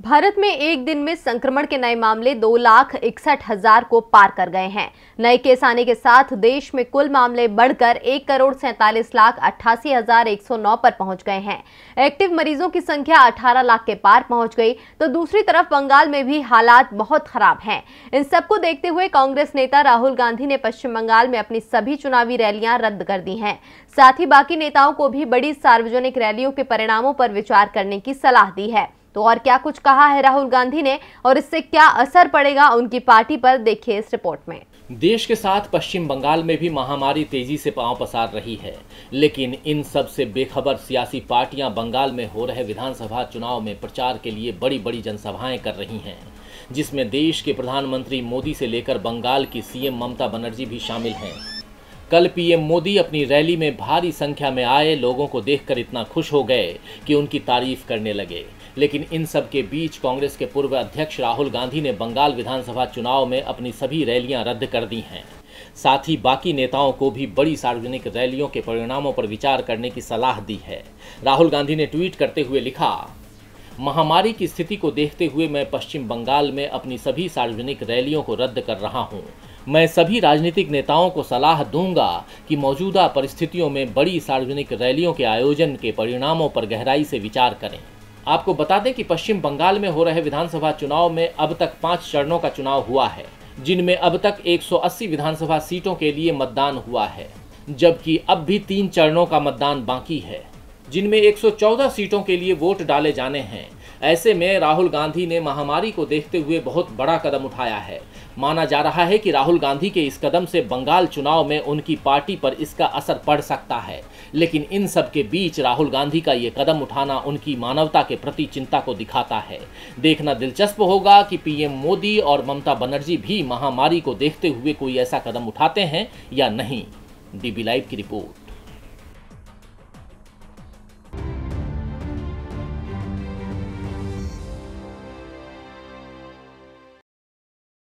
भारत में एक दिन में संक्रमण के नए मामले दो लाख इकसठ हजार को पार कर गए हैं नए केस आने के साथ देश में कुल मामले बढ़कर एक करोड़ सैंतालीस लाख अट्ठासी हजार एक सौ नौ पर पहुंच गए हैं एक्टिव मरीजों की संख्या अठारह लाख के पार पहुंच गई तो दूसरी तरफ बंगाल में भी हालात बहुत खराब हैं इन सबको देखते हुए कांग्रेस नेता राहुल गांधी ने पश्चिम बंगाल में अपनी सभी चुनावी रैलियां रद्द कर दी हैं साथ ही बाकी नेताओं को भी बड़ी सार्वजनिक रैलियों के परिणामों पर विचार करने की सलाह दी है तो और क्या कुछ कहा है राहुल गांधी ने और इससे क्या असर पड़ेगा उनकी पार्टी पर देखिए इस रिपोर्ट में देश के साथ पश्चिम बंगाल में भी महामारी तेजी से पांव पसार रही है लेकिन इन सब से बेखबर सियासी पार्टियां बंगाल में हो रहे विधानसभा चुनाव में प्रचार के लिए बड़ी बड़ी जनसभाएं कर रही हैं जिसमें देश के प्रधानमंत्री मोदी से लेकर बंगाल की सीएम ममता बनर्जी भी शामिल हैं कल पीएम मोदी अपनी रैली में भारी संख्या में आए लोगों को देखकर इतना खुश हो गए कि उनकी तारीफ करने लगे लेकिन इन सब के बीच कांग्रेस के पूर्व अध्यक्ष राहुल गांधी ने बंगाल विधानसभा चुनाव में अपनी सभी रैलियां रद्द कर दी हैं साथ ही बाकी नेताओं को भी बड़ी सार्वजनिक रैलियों के परिणामों पर विचार करने की सलाह दी है राहुल गांधी ने ट्वीट करते हुए लिखा महामारी की स्थिति को देखते हुए मैं पश्चिम बंगाल में अपनी सभी सार्वजनिक रैलियों को रद्द कर रहा हूँ मैं सभी राजनीतिक नेताओं को सलाह दूंगा कि मौजूदा परिस्थितियों में बड़ी सार्वजनिक रैलियों के आयोजन के परिणामों पर गहराई से विचार करें आपको बता दें कि पश्चिम बंगाल में हो रहे विधानसभा चुनाव में अब तक पाँच चरणों का चुनाव हुआ है जिनमें अब तक 180 विधानसभा सीटों के लिए मतदान हुआ है जबकि अब भी तीन चरणों का मतदान बाकी है जिनमें 114 सीटों के लिए वोट डाले जाने हैं ऐसे में राहुल गांधी ने महामारी को देखते हुए बहुत बड़ा कदम उठाया है माना जा रहा है कि राहुल गांधी के इस कदम से बंगाल चुनाव में उनकी पार्टी पर इसका असर पड़ सकता है लेकिन इन सब के बीच राहुल गांधी का ये कदम उठाना उनकी मानवता के प्रति चिंता को दिखाता है देखना दिलचस्प होगा कि पीएम मोदी और ममता बनर्जी भी महामारी को देखते हुए कोई ऐसा कदम उठाते हैं या नहीं डीबी लाइव की रिपोर्ट